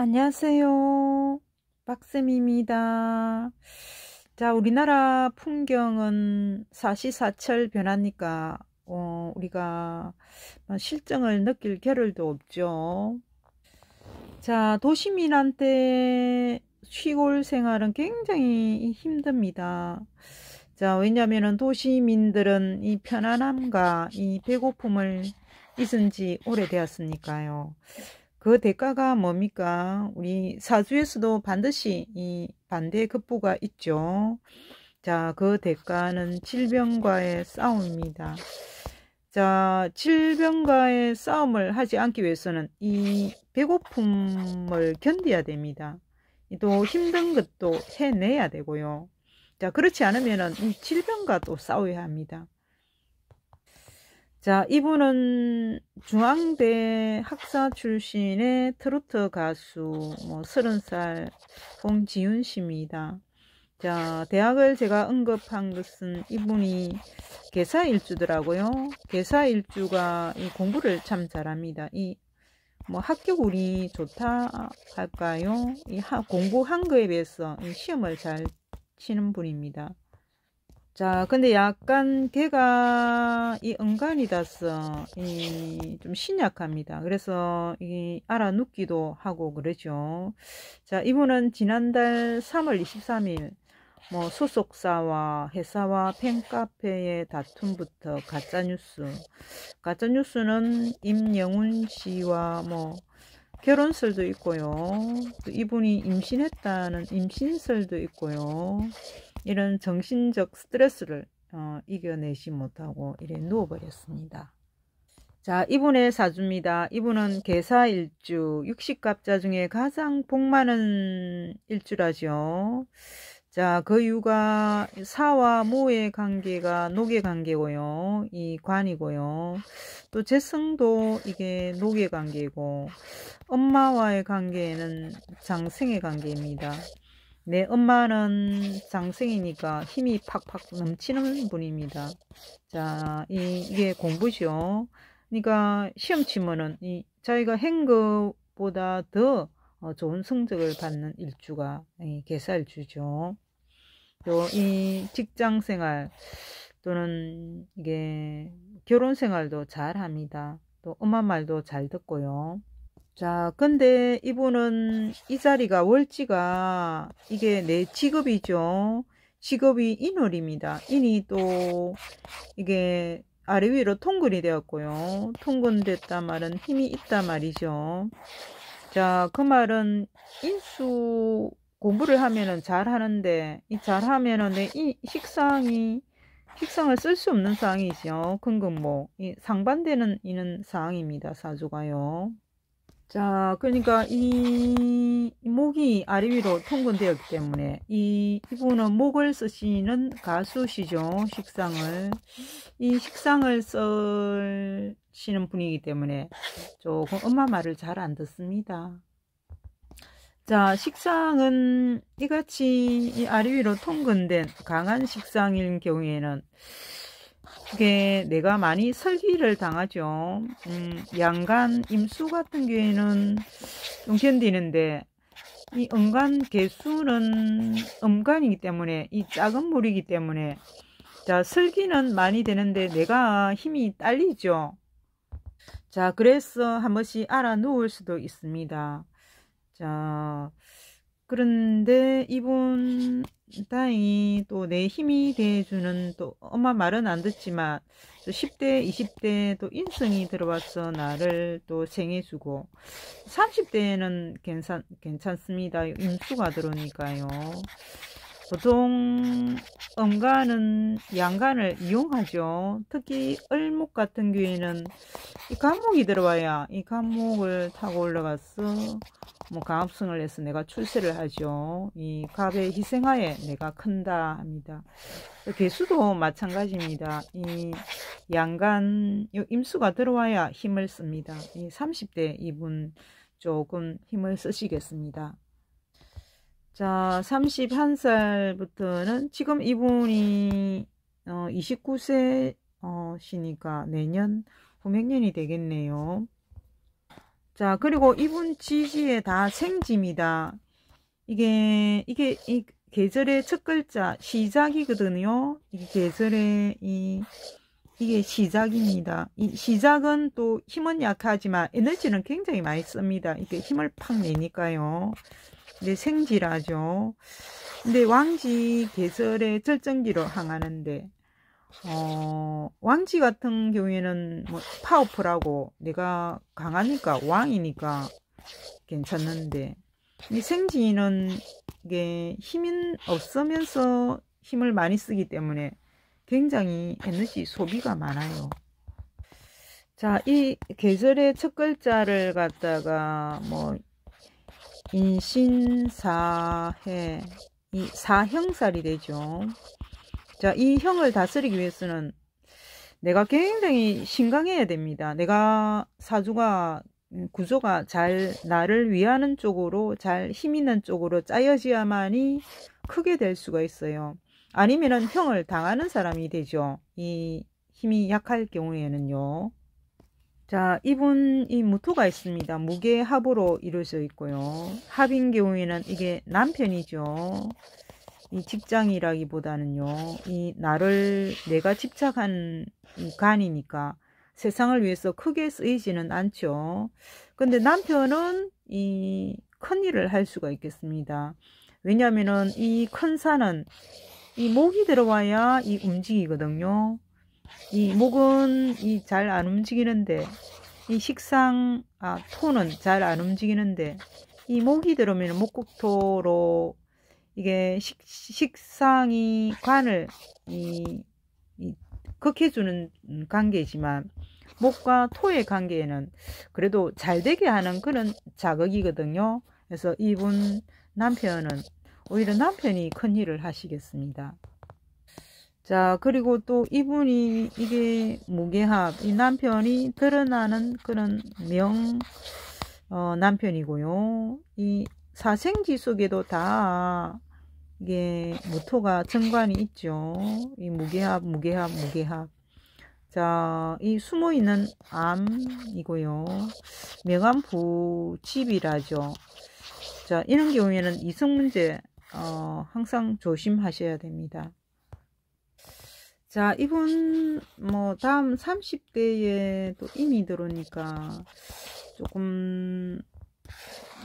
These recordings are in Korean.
안녕하세요. 박쌤입니다. 자, 우리나라 풍경은 사시사철 변하니까 어, 우리가 뭐 실정을 느낄 겨를도 없죠. 자, 도시민한테 시골 생활은 굉장히 힘듭니다. 자, 왜냐면은 도시민들은 이 편안함과 이 배고픔을 잊은 지 오래되었으니까요. 그 대가가 뭡니까? 우리 사주에서도 반드시 이 반대 극부가 있죠. 자, 그 대가는 질병과의 싸움입니다. 자, 질병과의 싸움을 하지 않기 위해서는 이 배고픔을 견뎌야 됩니다. 또 힘든 것도 해내야 되고요. 자, 그렇지 않으면 이 질병과 또 싸워야 합니다. 자, 이분은 중앙대 학사 출신의 트로트 가수, 뭐, 30살 홍지윤 씨입니다. 자, 대학을 제가 언급한 것은 이분이 개사일주더라고요. 개사일주가 이 공부를 참 잘합니다. 이, 뭐, 학교 운이 좋다 할까요? 이 하, 공부한 거에 비해서 이 시험을 잘 치는 분입니다. 자 근데 약간 걔가 이 은간이다서 이 좀 신약합니다 그래서 이 알아눕기도 하고 그러죠 자 이분은 지난달 3월 23일 뭐 소속사와 회사와 팬카페의 다툼부터 가짜뉴스 가짜뉴스는 임영훈 씨와 뭐 결혼설도 있고요 또 이분이 임신했다는 임신설도 있고요 이런 정신적 스트레스를 어, 이겨내지 못하고 이래 누워버렸습니다. 자, 이분의 사주입니다. 이분은 개사일주, 육식갑자 중에 가장 복 많은 일주라죠. 자, 그 이유가 사와 모의 관계가 녹의 관계고요. 이 관이고요. 또 재성도 이게 녹의 관계고 엄마와의 관계는 장생의 관계입니다. 내 엄마는 장생이니까 힘이 팍팍 넘치는 분입니다. 자, 이, 이게 공부죠. 그러니까 시험 치면은 이 자기가 행거보다더 어, 좋은 성적을 받는 일주가 이 개살주죠. 또 이 직장 생활 또는 이게 결혼 생활도 잘 합니다. 또 엄마 말도 잘 듣고요. 자 근데 이분은 이 자리가 월지가 이게 내 직업이죠 직업이 인월입니다 인이 또 이게 아래 위로 통근이 되었고요 통근됐다 말은 힘이 있다 말이죠 자 그 말은 인수 공부를 하면은 잘 하는데 잘하면은 내이 식상이 식상을 쓸 수 없는 상황이죠. 근근뭐 상반되는 이는 상황입니다. 사주가요. 자 그러니까 이 목이 아래 위로 통근되었기 때문에 이 이분은 목을 쓰시는 가수시죠 식상을 이 식상을 쓰시는 분이기 때문에 조금 엄마 말을 잘 안 듣습니다 자 식상은 이같이 이 아래 위로 통근된 강한 식상인 경우에는 그게 내가 많이 설기를 당하죠. 음, 양간 임수 같은 경우에는 좀 견디는데 이 음간 개수는 음간이기 때문에 이 작은 물이기 때문에 자 설기는 많이 되는데 내가 힘이 딸리죠. 자 그래서 한 번씩 알아 놓을 수도 있습니다. 자 그런데 이분 다행히 또 내 힘이 돼주는 또 엄마 말은 안 듣지만 또 10대 20대 또 인성이 들어와서 나를 또 생해주고 30대에는 괜찮, 괜찮습니다. 인수가 들어오니까요. 보통 음간은 양간을 이용하죠. 특히 을목 같은 경우에는 이 간목이 들어와야 이 간목을 타고 올라가서 뭐 가합승을 해서 내가 출세를 하죠. 이 갑의 희생하에 내가 큰다 합니다. 개수도 마찬가지입니다. 이 양간 임수가 들어와야 힘을 씁니다. 이 30대 이분 조금 힘을 쓰시겠습니다. 자 31살부터는 지금 이분이 어, 29세 어, 시니까 내년 후명년이 되겠네요. 자 그리고 이분 지지에 다 생지입니다. 이게 이게 이 계절의 첫 글자 시작이거든요. 이 계절의 이 이게 시작입니다. 이 시작은 또 힘은 약하지만 에너지는 굉장히 많이 씁니다. 이게 힘을 팍 내니까요. 이제 생지라죠. 근데 왕지 계절의 절정기로 향하는데 어, 왕지 같은 경우에는 뭐 파워풀하고 내가 강하니까 왕이니까 괜찮는데 이 생지는 이게 힘은 없으면서 힘을 많이 쓰기 때문에 굉장히 에너지 소비가 많아요. 자, 이 계절의 첫 글자를 갖다가 뭐 인신사해 이 사형살이 되죠. 자, 이 형을 다스리기 위해서는 내가 굉장히 신강해야 됩니다. 내가 사주가 구조가 잘 나를 위하는 쪽으로 잘 힘있는 쪽으로 짜여지야만이 크게 될 수가 있어요. 아니면은 형을 당하는 사람이 되죠. 이 힘이 약할 경우에는요. 자, 이분이 무토가 있습니다. 무게 합으로 이루어져 있고요. 합인 경우에는 이게 남편이죠. 이 직장이라기보다는요. 이 나를 내가 집착한 간이니까 세상을 위해서 크게 쓰이지는 않죠. 근데 남편은 이 큰일을 할 수가 있겠습니다. 왜냐하면 이큰사는이 목이 들어와야 이 움직이거든요. 이 목은 이 잘 안 움직이는데 이 식상 아 토는 잘 안 움직이는데 이 목이 들어오면 목국토로 이게 식, 식상이 관을 이, 이 극해주는 관계지만 목과 토의 관계에는 그래도 잘 되게 하는 그런 자극이거든요. 그래서 이분 남편은 오히려 남편이 큰 일을 하시겠습니다. 자 그리고 또 이분이 이게 무게합 이 남편이 드러나는 그런 명 어, 남편이고요 이 사생지 속에도 다 이게 무토가 정관이 있죠 이 무게합 무게합 무게합 자 이 숨어있는 암이고요 명암부 집이라죠 자 이런 경우에는 이성 문제 어, 항상 조심하셔야 됩니다 자 이분 뭐 다음 30대에 또 이미 들어오니까 조금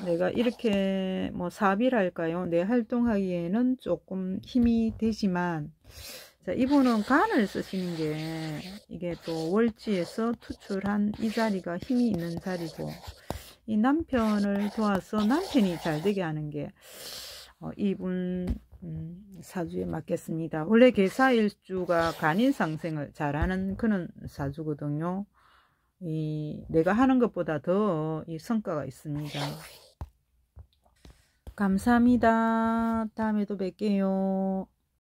내가 이렇게 뭐 사비랄까요 내 활동하기에는 조금 힘이 되지만 자 이분은 간을 쓰시는 게 이게 또 월지에서 투출한 이 자리가 힘이 있는 자리고 이 남편을 도와서 남편이 잘 되게 하는 게 어, 이분 음, 사주에 맞겠습니다. 원래 개사일주가 간인상생을 잘하는 그런 사주거든요. 이 내가 하는 것보다 더 이 성과가 있습니다. 감사합니다. 다음에도 뵐게요.